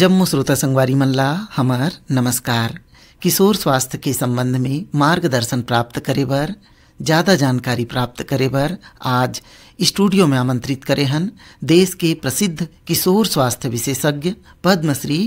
जम्मू श्रोता संगवारी मल्ला हमार हमर नमस्कार किशोर स्वास्थ्य के संबंध में मार्गदर्शन प्राप्त करे बर ज़्यादा जानकारी प्राप्त करे बर आज स्टूडियो में आमंत्रित करे हन देश के प्रसिद्ध किशोर स्वास्थ्य विशेषज्ञ पद्मश्री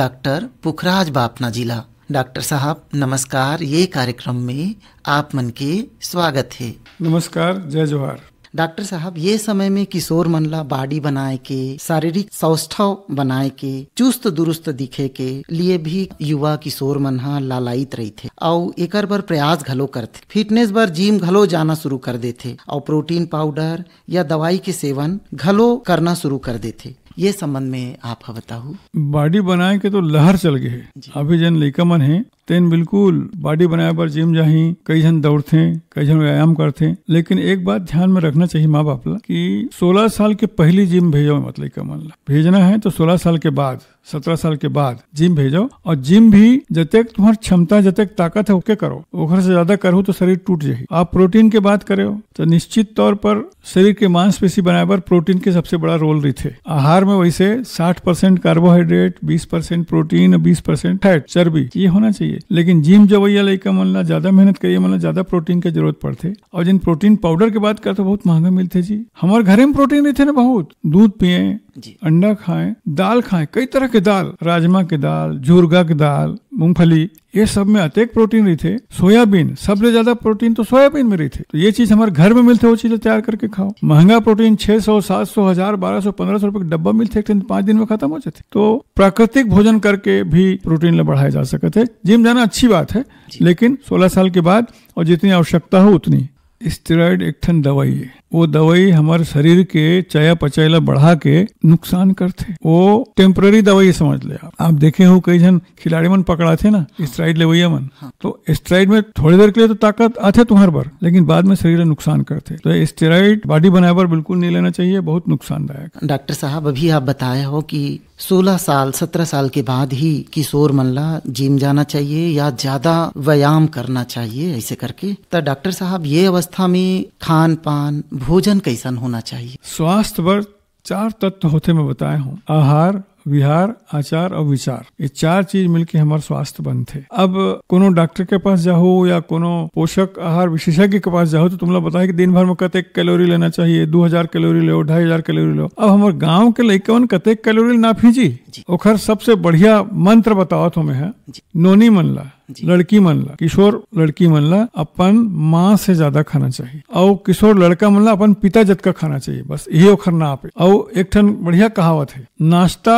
डॉक्टर पुखराज बापना जिला डॉक्टर साहब नमस्कार ये कार्यक्रम में आप मन के स्वागत है नमस्कार जय जोहार डॉक्टर साहब ये समय में किशोर मनला बाडी बॉडी बनाए के शारीरिक सौष्ठव बनाए के चुस्त दुरुस्त दिखे के लिए भी युवा किशोर मन ह लालायित थे और एक बार प्रयास घलो करते फिटनेस बार जिम घलो जाना शुरू कर देते और प्रोटीन पाउडर या दवाई के सेवन घलो करना शुरू कर देते ये संबंध में आप बताऊ बॉडी बनाए के तो लहर चल गए अभी जन लड़का मन है तेन बिल्कुल बॉडी बनाए पर जिम जाही कई जन दौड़ते कई जन व्यायाम करते लेकिन एक बात ध्यान में रखना चाहिए माँ बाप ला की सोलह साल के पहले जिम भेजो मतलब का मन ला भेजना है तो सोलह साल के बाद सत्रह साल के बाद जिम भेजो और जिम भी जतेक तुम्हार क्षमता जतेक ताकत है ओके करो ओखर से ज्यादा करो तो शरीर टूट जाये आप प्रोटीन के बात करे तो निश्चित तौर पर शरीर के मांसपेशी बनाए पर प्रोटीन के सबसे बड़ा रोल रही थे आहार में वैसे साठ परसेंट कार्बोहाइड्रेट बीस परसेंट प्रोटीन बीस परसेंट फैट चर्बी ये होना चाहिए चाहिए लेकिन जिम जवैया लड़का मन ला ज्यादा मेहनत करिए मन ज्यादा प्रोटीन के जरूरत पड़ते और जिन प्रोटीन पाउडर के बात करते बहुत महंगा मिलते जी हमारे घरे में प्रोटीन रहते ना बहुत दूध पिए अंडा खाएं दाल खाएं कई तरह के दाल राजमा की दाल झुरगा की दाल मूंगफली ये सब में अत्येक प्रोटीन रही थे सोयाबीन सबसे ज्यादा प्रोटीन तो सोयाबीन में रही थे तो ये चीज हमारे घर में मिलते वो चीजें तैयार करके खाओ महंगा प्रोटीन 600 700 हजार 1200 सौ रुपए का डब्बा मिलते थे पांच दिन में खत्म हो जाते तो प्राकृतिक भोजन करके भी प्रोटीन बढ़ाया जा सके थे जिम जाना अच्छी बात है लेकिन सोलह साल के बाद और जितनी आवश्यकता हो उतनी स्टेरॉयड एक ठन दवाई है वो दवाई हमारे शरीर के चया ला बढ़ा के नुकसान करते वो टेम्पररी दवाई समझ ले आप आप देखे हो कई जन खिलाड़ी मन पकड़ा थे ना स्ट्राइड हाँ। लेवैया मन हाँ। तो स्ट्राइड में थोड़ी देर के लिए तो ताकत आते तुम्हारे पर लेकिन बाद में शरीर नुकसान करते तो स्टेराइड बॉडी बनाए पर बिल्कुल नहीं लेना चाहिए बहुत नुकसानदायक डॉक्टर साहब अभी आप बताए हो की सोलह साल सत्रह साल के बाद ही किशोर मल्ला जिम जाना चाहिए या ज्यादा व्यायाम करना चाहिए ऐसे करके तो डॉक्टर साहब ये अवस्था में खान पान भोजन कैसन होना चाहिए स्वास्थ्य पर चार तत्व होते मैं बताया हूँ आहार विहार आचार और विचार ये चार चीज मिलके हमारे स्वास्थ्य बनते अब कोनो डॉक्टर के पास जाओ या कोनो पोषक आहार विशेषज्ञ के पास जाओ तो तुम लोग बताया कि दिन भर में कतेक कैलोरी लेना चाहिए दो हजार कैलोरी लो ढाई हजार कैलोरी लो अब हमारे गाँव के लड़कवन कतेक कैलोरी ना फीजी ओखर सबसे बढ़िया मंत्र बताओ तुम्हें है नोनी मनला लड़की मन ला किशोर लड़की मन ला अपन माँ से ज्यादा खाना चाहिए और किशोर लड़का मन ला अपन पिता जत का खाना चाहिए बस यही ओखर ना है और एक ठन बढ़िया कहावत है नाश्ता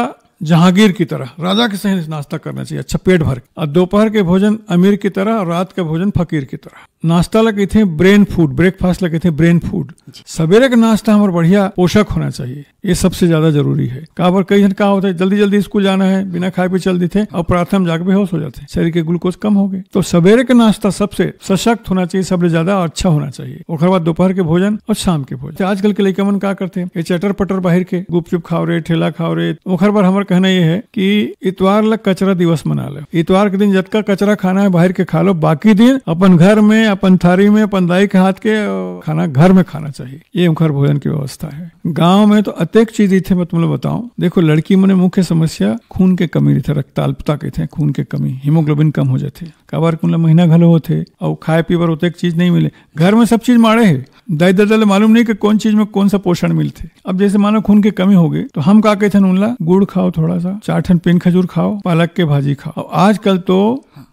जहांगीर की तरह राजा के सही नाश्ता करना चाहिए अच्छा पेट भर और दोपहर के भोजन अमीर की तरह और रात का भोजन फकीर की तरह नाश्ता लगे थे ब्रेन फूड ब्रेकफास्ट लगे थे ब्रेन फूड सवेरे का नाश्ता हमारा बढ़िया पोषक होना चाहिए ये सबसे ज्यादा जरूरी है कहा पर कई जन कहा होता है जल्दी जल्दी स्कूल जाना है बिना खाए पे चल देते और प्रार्थना जाकर बेहोश हो जाते हैं शरीर के ग्लूकोज कम हो गए तो सवेरे का नाश्ता सबसे सशक्त होना चाहिए सबसे ज्यादा अच्छा होना चाहिए और बाद दोपहर के भोजन और शाम के भोजन आजकल के मन क्या करते हैं ये चटर पटर बाहर के गुपचुप खाओ रहे ठेला खाओ रहे ओखर बार हमारा कहना ये है की इतवार लग कचरा दिवस मना लो इतवार के दिन जतका कचरा खाना है बाहर के खा लो बाकी दिन अपन घर में अपन थारी में अपन दाई के हाथ के खाना घर में खाना चाहिए ये घर भोजन की व्यवस्था है गांव में तो अत्येक चीज थे मैं तुम्हें बताऊं देखो लड़की मन मुख्य समस्या खून के कमी रही थे रक्ताल्पता के थे खून के कमी हीमोग्लोबिन कम हो जाते काबर कुल महीना घलो होते और खाए पी पर उतक चीज नहीं मिले घर में सब चीज माड़े है दाई दर्द मालूम नहीं कि कौन चीज में कौन सा पोषण मिलते अब जैसे मानो खून की कमी हो गई तो हम का कहते उनला गुड़ खाओ थोड़ा सा चाठन पिन खजूर खाओ पालक के भाजी खाओ आजकल तो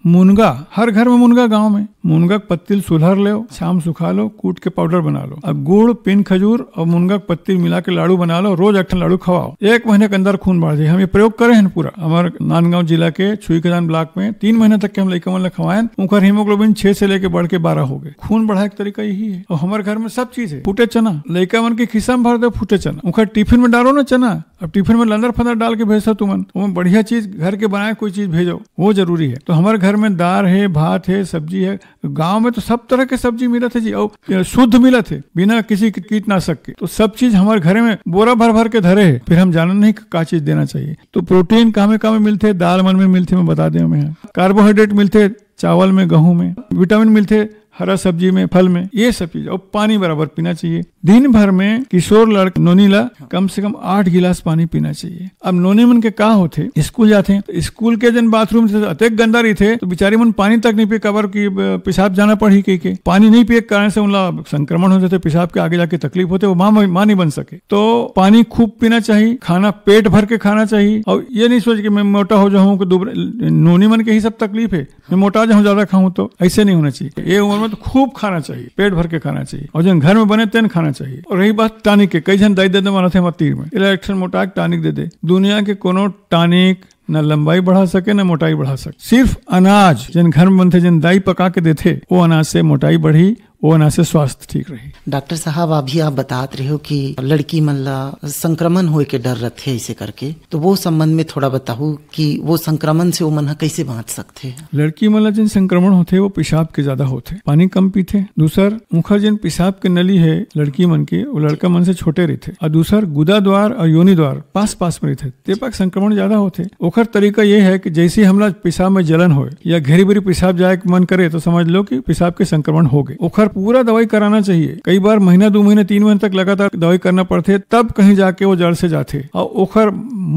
मुनगा हर घर में मुनगा गांव में मुनगा पत्तिल सुधर लो शाम सुखा लो कूट के पाउडर बना लो अब गुड़ पिन खजूर और मुनगा पत्तिल मिला के लाड़ू बना लो रोज अठन लाड़ू खवाओ एक महीने के अंदर खून बढ़ जाए हम ये प्रयोग करे हैं पूरा हमारे नानगांव जिला के छुई खदान ब्लॉक में तीन महीने तक के हम लड़का मन खवाएं उनका हीमोग्लोबिन छह से लेके बढ़ के बारह हो गए खून बढ़ाए का तरीका यही है और हमारे घर में सब चीज है फूटे चना लड़का मन की खिस्सा में भर दो फूटे चना उनका टिफिन में डालो ना चना अब टिफिन में लंदर फंदर डाल के भेजो तुम्हें बढ़िया चीज घर के बनाए कोई चीज भेजो वो जरूरी है तो हमारे घर में दाल है भात है सब्जी है गांव में तो सब तरह के सब्जी मिला थे जी और शुद्ध मिला थे बिना किसी कीटनाशक के तो सब चीज हमारे घर में बोरा भर भर के धरे है फिर हम जाना नहीं का चीज देना चाहिए तो प्रोटीन कहा कामे मिलते दाल मन में मिलते मैं बता दें हमें कार्बोहाइड्रेट मिलते चावल में गेहूं में विटामिन मिलते हरा सब्जी में फल में ये सब चीज और पानी बराबर पीना चाहिए दिन भर में किशोर लड़का नोनीला कम से कम आठ गिलास पानी पीना चाहिए अब नोनी मन के कहा होते स्कूल जाते हैं तो स्कूल के जन बाथरूम से तो अत्यक गंदा रही थे तो बिचारी मन पानी तक नहीं पिए कबर की पेशाब जाना पड़ी कहीं के पानी नहीं पिए कारण से उनका संक्रमण हो जाते पेशाब के आगे जाके तकलीफ होते वो माँ माँ नहीं बन सके तो पानी खूब पीना चाहिए खाना पेट भर के खाना चाहिए और ये नहीं सोच के मैं मोटा हो जाऊँ नोनी मन के ही सब तकलीफ है मैं मोटा जाऊँ ज्यादा खाऊं तो ऐसे नहीं होना चाहिए ये उम्र में तो खूब खाना चाहिए पेट भर के खाना चाहिए और जन घर में बने तेन खाना चाहिए और रही बात टानिक के कई जन दाई दे माना थे तीर में इलेक्शन मोटा टानिक दे दे दुनिया के कोनो टानिक न लंबाई बढ़ा सके न मोटाई बढ़ा सके सिर्फ अनाज जिन घर में बनते जिन दाई पका के देते वो अनाज से मोटाई बढ़ी वो ना से स्वास्थ्य ठीक रही डॉक्टर साहब अभी आप बताते रहे हो कि लड़की मतलब संक्रमण हो के डर रहते ऐसे करके तो वो संबंध में थोड़ा बताओ कि वो संक्रमण से वो मन कैसे बांच सकते लड़की मतलब जिन संक्रमण होते वो पेशाब के ज्यादा होते पानी कम पीते दूसर मुखर जिन पेशाब के नली है लड़की मन के वो लड़का मन से छोटे रहते और दूसर गुदा द्वार और योनि द्वार पास पास में रहते ते पाक संक्रमण ज्यादा होते ओखर तरीका ये है की जैसे हमला पेशाब में जलन हो या घेरी भरी पेशाब जाए मन करे तो समझ लो की पेशाब के संक्रमण हो गए ओखर बार पूरा दवाई कराना चाहिए कई बार महीना दो महीने तीन महीने तक लगातार दवाई करना पड़ते तब कहीं जाके वो जड़ से जाते और ओखर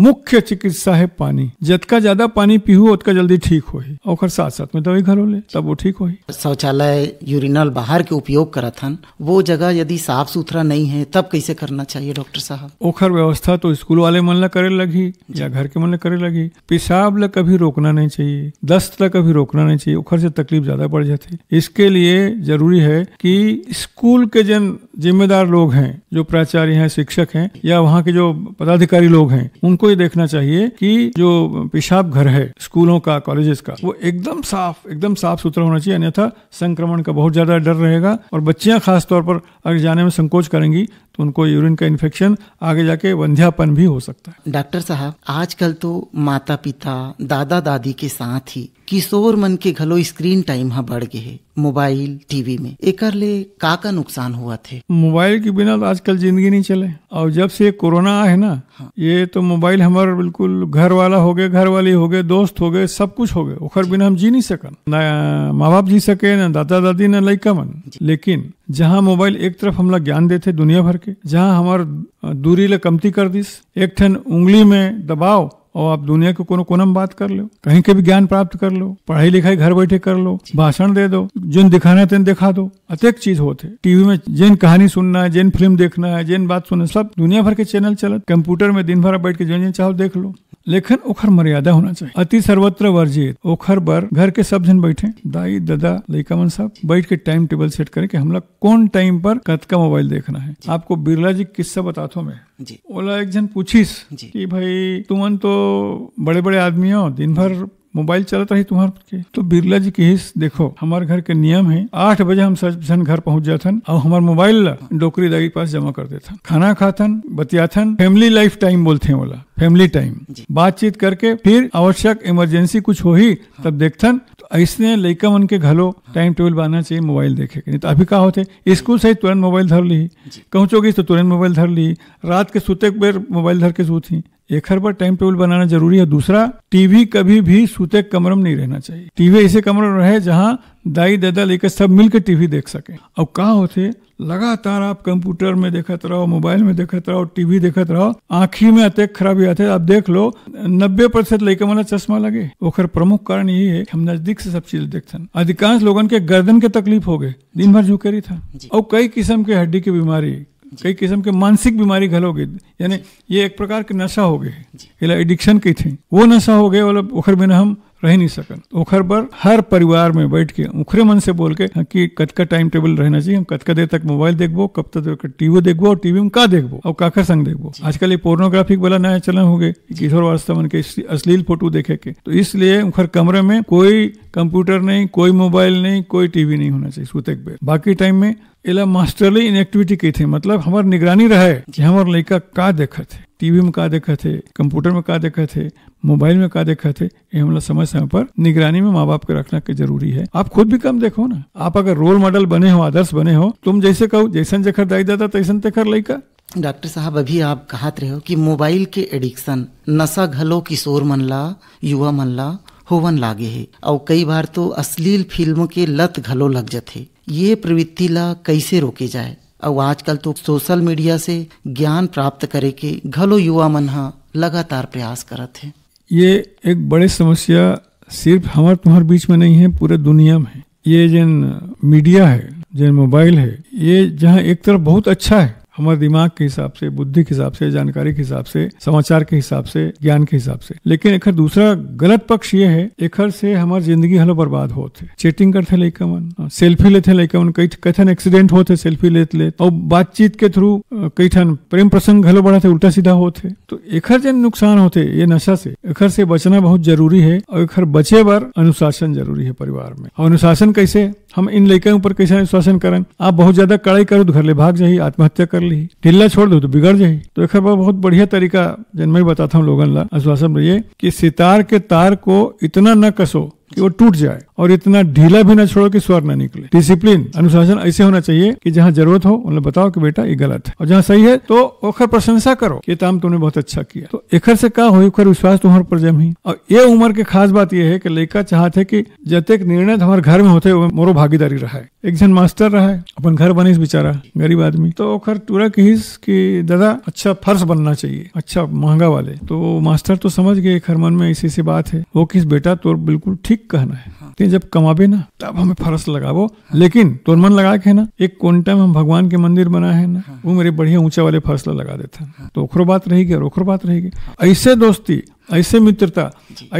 मुख्य चिकित्सा है पानी जितका ज्यादा पानी पीहू उतका जल्दी ठीक हो ओखर साथ साथ में दवाई घरों ले तब वो ठीक हो शौचालय यूरिनल बाहर के उपयोग करा था वो जगह यदि साफ सुथरा नहीं है तब कैसे करना चाहिए डॉक्टर साहब ओखर व्यवस्था तो स्कूल वाले मन ला करे लगी या घर के मन ला करे लगी पेशाब ला कभी रोकना नहीं चाहिए दस्त ला कभी रोकना नहीं चाहिए ओखर से तकलीफ ज्यादा बढ़ जाती इसके लिए जरूरी है कि स्कूल के जन जिम्मेदार लोग हैं जो प्राचार्य हैं शिक्षक हैं या वहाँ के जो पदाधिकारी लोग हैं उनको ये देखना चाहिए कि जो पेशाब घर है स्कूलों का कॉलेजेस का वो एकदम साफ एकदम साफ सुथरा होना चाहिए अन्यथा संक्रमण का बहुत ज्यादा डर रहेगा और बच्चियां खासतौर पर अगर जाने में संकोच करेंगी तो उनको यूरिन का इन्फेक्शन आगे जाके वंध्यापन भी हो सकता है डॉक्टर साहब आजकल तो माता पिता दादा दादी के साथ ही किशोर मन के घलो स्क्रीन टाइम हाँ बढ़ गए मोबाइल टीवी में एकर ले का का नुकसान हुआ थे मोबाइल के बिना तो आजकल जिंदगी नहीं चले और जब से कोरोना है ना हाँ। ये तो मोबाइल हमारे बिल्कुल घर वाला हो गए घर वाली हो गए दोस्त हो गए सब कुछ हो गए ओखर बिना हम जी नहीं सकन ना माँ बाप जी सके ना दादा दादी ना लड़का मन लेकिन जहाँ मोबाइल एक तरफ हमला ज्ञान देते दुनिया भर के जहाँ हमार दूरी ले कमती कर दिस एक ठन उंगली में दबाओ और आप दुनिया के कोनो कोनम बात कर लो कहीं के भी ज्ञान प्राप्त कर लो पढ़ाई लिखाई घर बैठे कर लो भाषण दे दो जिन दिखाना है तेन दिखा दो अत्येक चीज होते टीवी में जिन कहानी सुनना है जिन फिल्म देखना है जिन बात सुनना सब दुनिया भर के चैनल चलत कंप्यूटर में दिन भर बैठ के जो जिन चाहो देख लो लेखन ओखर मर्यादा होना चाहिए अति सर्वत्र वर्जित ओखर पर घर के सब जन बैठे दाई दादा मन सब बैठ के टाइम टेबल सेट करें कि हमला कौन टाइम पर कद का मोबाइल देखना है आपको बिरला जी किस्सा बताता हूँ मैं जी ओला एक जन पूछिस कि भाई तुमन तो बड़े बड़े आदमी हो दिन भर मोबाइल चलता रही तुम्हारे तो बिरला जी कहिस देखो हमारे घर के नियम है आठ बजे हम सजन घर पहुंच जाथन और हमारे मोबाइल ला डोकरी दाई के पास जमा कर देता खाना खाथन बतियाथन फैमिली लाइफ टाइम बोलते हैं बोला फैमिली टाइम बातचीत करके फिर आवश्यक इमरजेंसी कुछ हो ही तब देखथन तो ऐसने लड़का मन के घलो टाइम टेबल बनाना चाहिए मोबाइल देखे के नहीं तो अभी कहा होते स्कूल से तुरंत मोबाइल धर ली कहूँ चौकी तो तुरंत मोबाइल धर ली रात के सुते बेर मोबाइल धर के सूती एक हर बार टाइम टेबल बनाना जरूरी है दूसरा टीवी कभी भी सूते कमरे में नहीं रहना चाहिए टीवी ऐसे कमरे में रहे जहाँ दाई दादा लेकर सब मिलकर टीवी देख सके और कहा होते लगातार आप कंप्यूटर में देखते रहो मोबाइल में देखते रहो टीवी देखते रहो आंखी में अतिक खराबी आते आप देख लो नब्बे प्रतिशत लेके मतलब चश्मा लगे ओखर प्रमुख कारण यही है हम नजदीक से सब चीज देखते हैं अधिकांश लोगों के गर्दन के तकलीफ हो गए दिन भर झुके रही था और कई किस्म के हड्डी की बीमारी कई किस्म के मानसिक बीमारी घल हो गई यानी ये एक प्रकार के नशा हो गए एडिक्शन की थी वो नशा हो गए मतलब उखर बिना हम रह नहीं सकन ओखर पर हर परिवार में बैठ के उखरे मन से बोल के हाँ, कि कद का टाइम टेबल रहना चाहिए हम कद का देर तक मोबाइल देखबो कब तक टीवी देखबो और टीवी में का देखबो और काकर संग देखबो आजकल ये पोर्नोग्राफिक वाला नया चलन हो गए किशोर वास्तवन के अश्लील फोटो देखे के तो इसलिए उखर कमरे में कोई कंप्यूटर नहीं कोई मोबाइल नहीं कोई टीवी नहीं होना चाहिए सुते बाकी टाइम में एला मास्टरली इनएक्टिविटी की थे मतलब हमार निगरानी रहे कि हमार लड़का का देखा थे टीवी में का देखा थे कंप्यूटर में का देखा थे मोबाइल में का देखा थे ये हमला समय समय पर निगरानी में माँ बाप के रखना के जरूरी है आप खुद भी कम देखो ना आप अगर रोल मॉडल बने हो आदर्श बने हो तुम जैसे कहो जैसन जखर दाई दादा तैसन तेखर लड़का डॉक्टर साहब अभी आप कहते रहे हो कि मोबाइल के एडिक्शन नशा घलो किशोर मनला युवा मनला होवन लागे है और कई बार तो अश्लील फिल्मों के लत घलो लग जाते ये प्रवृत्ति ला कैसे रोके जाए और आजकल तो सोशल मीडिया से ज्ञान प्राप्त करे के घलो युवा मन लगातार प्रयास करत है ये एक बड़े समस्या सिर्फ हमारे तुम्हारे बीच में नहीं है पूरे दुनिया में ये जन मीडिया है जन मोबाइल है ये जहाँ एक तरफ बहुत अच्छा है हमारे दिमाग के हिसाब से बुद्धि के हिसाब से जानकारी के हिसाब से समाचार के हिसाब से ज्ञान के हिसाब से लेकिन एक दूसरा गलत पक्ष ये है एक से हमार जिंदगी हलो बर्बाद होते चेटिंग करते लइका मन हाँ, सेल्फी लेते लइका मन कई कथन एक्सीडेंट होते सेल्फी लेते लेते और बातचीत के थ्रू कई ठन प्रेम प्रसंग घलो बढ़ाते उल्टा सीधा होते तो एक जन नुकसान होते ये नशा से एखर से बचना बहुत जरूरी है और एक बचे पर अनुशासन जरूरी है परिवार में और अनुशासन कैसे हम इन लड़कियों ऊपर कैसे अनुशासन करें आप बहुत ज्यादा कड़ाई करो तो घर ले भाग जाही आत्महत्या कर ली ढिल्ला छोड़ दो तो बिगड़ जाए तो एक बहुत बढ़िया तरीका जन मैं बताता हूँ लोगन ला अनुशासन रहिए कि सितार के तार को इतना न कसो कि वो टूट जाए और इतना ढीला भी ना छोड़ो कि स्वर ना निकले डिसिप्लिन अनुशासन ऐसे होना चाहिए कि जहाँ जरूरत हो उन्हें बताओ कि बेटा ये गलत है और जहाँ सही है तो ओखर प्रशंसा करो कि काम तुमने बहुत अच्छा किया तो एखर से कहा हो विश्वास तुम्हारे पर जमी और ये उम्र के खास बात यह है कि लड़का चाहते कि जतेक निर्णय हमारे घर में होते मोरू भागीदारी रहा है एक जन मास्टर रहा है अपन घर बनीस बेचारा गरीब आदमी तो खर टूरा कहिस कि दादा अच्छा फर्श बनना चाहिए अच्छा महंगा वाले तो मास्टर तो समझ गए खर मन में ऐसी ऐसी बात है वो किस बेटा तोर बिल्कुल ठीक कहना है हाँ। जब कमाबे ना तब हमें फर्श हाँ। लेकिन तोर मन लगा के ना एक कोंटा में हम भगवान के मंदिर बना है ना हाँ। वो मेरे बढ़िया ऊंचा वाले फर्श लगा देता हाँ। तो ओखरो बात रहेगी और ओखरो बात रहेगी हाँ। ऐसे दोस्ती ऐसे मित्रता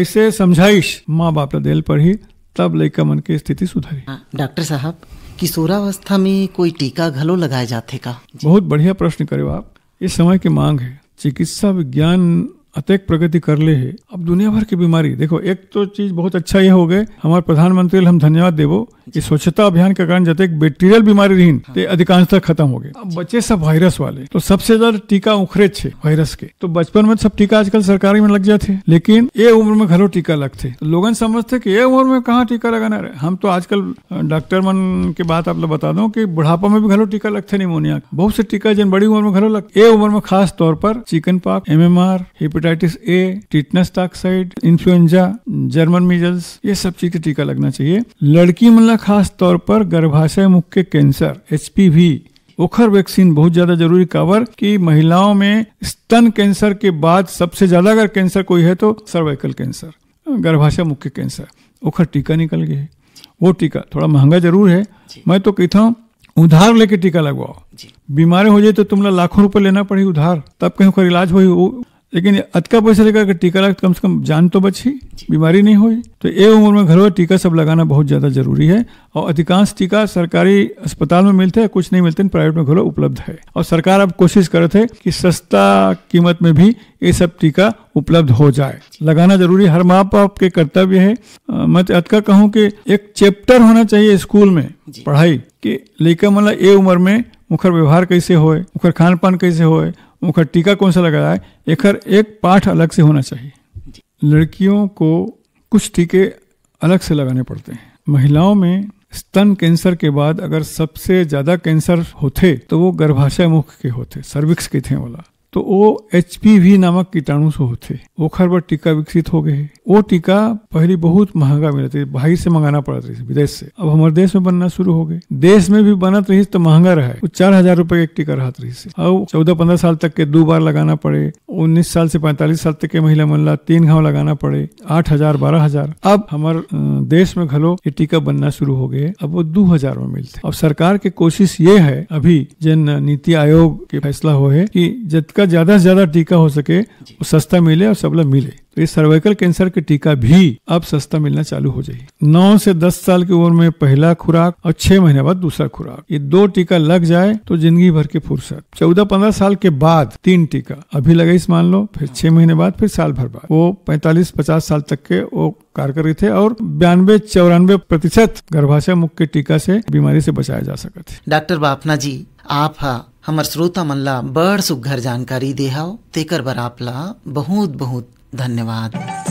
ऐसे समझाइश माँ बाप दिल पर ही तब लइका मन के स्थिति सुधरी हाँ, डॉक्टर साहब किशोरावस्था में कोई टीका घलो लगाए जाते का बहुत बढ़िया प्रश्न करे आप ये समय की मांग है चिकित्सा विज्ञान अतेक प्रगति कर ले है अब दुनिया भर की बीमारी देखो एक तो चीज बहुत अच्छा ये हो गए हमारे प्रधानमंत्री हम धन्यवाद देवो इस स्वच्छता अभियान के कारण जतेक बैक्टीरियल बीमारी रही हाँ। ते तो अधिकांशतः खत्म हो गए हाँ। अब बच्चे सब वायरस वाले तो सबसे ज्यादा टीका उखरे छे वायरस के तो बचपन में सब टीका आजकल सरकारी में लग जाते लेकिन ये उम्र में घरों टीका लगते लोग समझते की ये उम्र में कहाँ टीका लगाना रहे हम तो आजकल डॉक्टर मन के बात आप लोग बता दो की बुढ़ापा में भी घरों टीका लगते निमोनिया बहुत से टीका जिन बड़ी उम्र में घरों लगते ये उम्र में खास तौर पर chicken pox M M R hepatitis A tetanus toxoid influenza German measles ये सब चीज के टीका लगना चाहिए लड़की मतलब खास तौर पर गर्भाशय मुख के कैंसर एच ओखर वैक्सीन बहुत ज्यादा जरूरी कवर कि महिलाओं में स्तन कैंसर के बाद सबसे ज्यादा अगर कैंसर कोई है तो सर्वाइकल कैंसर गर्भाशय मुख्य कैंसर ओखर टीका निकल गया वो टीका थोड़ा महंगा जरूर है मैं तो कहता हूँ उधार लेके टीका लगवाओ बीमार हो जाए तो तुम्हारा लाखों रुपए लेना पड़ी उधार तब कहीं इलाज हो लेकिन अतका पैसा लेकर अगर टीका लग कम से कम जान तो बची बीमारी नहीं हुई तो ये उम्र में घरों टीका सब लगाना बहुत ज़्यादा जरूरी है और अधिकांश टीका सरकारी अस्पताल में मिलते हैं कुछ नहीं मिलते प्राइवेट में घरों उपलब्ध है और सरकार अब कोशिश कर रहे कि सस्ता कीमत में भी ये सब टीका उपलब्ध हो जाए लगाना जरूरी हर माँ बाप के कर्तव्य है मैं तो अतका कहूँ की एक चैप्टर होना चाहिए स्कूल में पढ़ाई की लेकर मतलब ये उम्र में मुखर व्यवहार कैसे होए मुखर खान पान कैसे होए उनका टीका कौन सा लगाया है एक हर एक पाठ अलग से होना चाहिए लड़कियों को कुछ टीके अलग से लगाने पड़ते हैं महिलाओं में स्तन कैंसर के बाद अगर सबसे ज्यादा कैंसर होते तो वो गर्भाशय मुख के होते सर्विक्स के थे वाला तो वो एच नामक कीटाणु से होते ओखर पर टीका विकसित हो गए वो टीका पहले बहुत महंगा मिलते भाई बाहर से मंगाना पड़ रही विदेश से अब हमारे देश में बनना शुरू हो गए देश में भी बनत तो रही तो महंगा रहा वो चार हजार रूपये एक टीका रहा रही से अब चौदह पंद्रह साल तक के दो बार लगाना पड़े उन्नीस साल से पैंतालीस साल तक के महिला मन ला तीन घाव लगाना पड़े आठ हजार बारह हजार अब हमारे देश में घलो ये टीका बनना शुरू हो गए अब वो दो हजार में मिलते अब सरकार की कोशिश ये है अभी जन नीति आयोग के फैसला हो है की जतका जिसका ज्यादा से ज्यादा टीका हो सके वो सस्ता मिले और सबला मिले तो ये सर्वाइकल कैंसर के टीका भी अब सस्ता मिलना चालू हो जाएगी नौ से दस साल की उम्र में पहला खुराक और छह महीने बाद दूसरा खुराक ये दो टीका लग जाए तो जिंदगी भर के फुर्सत चौदह पंद्रह साल के बाद तीन टीका अभी लगे इस मान लो फिर छह महीने बाद फिर साल भर बाद वो पैंतालीस पचास साल तक के वो रहे थे और बयानवे चौरानवे प्रतिशत गर्भाशय मुख्य टीका से बीमारी से बचाया जा सकता डॉक्टर बापना जी आप हाँ, हमार श्रोता मन ला बड़ सुघर जानकारी देहाओ तेकर बर आपला बहुत बहुत धन्यवाद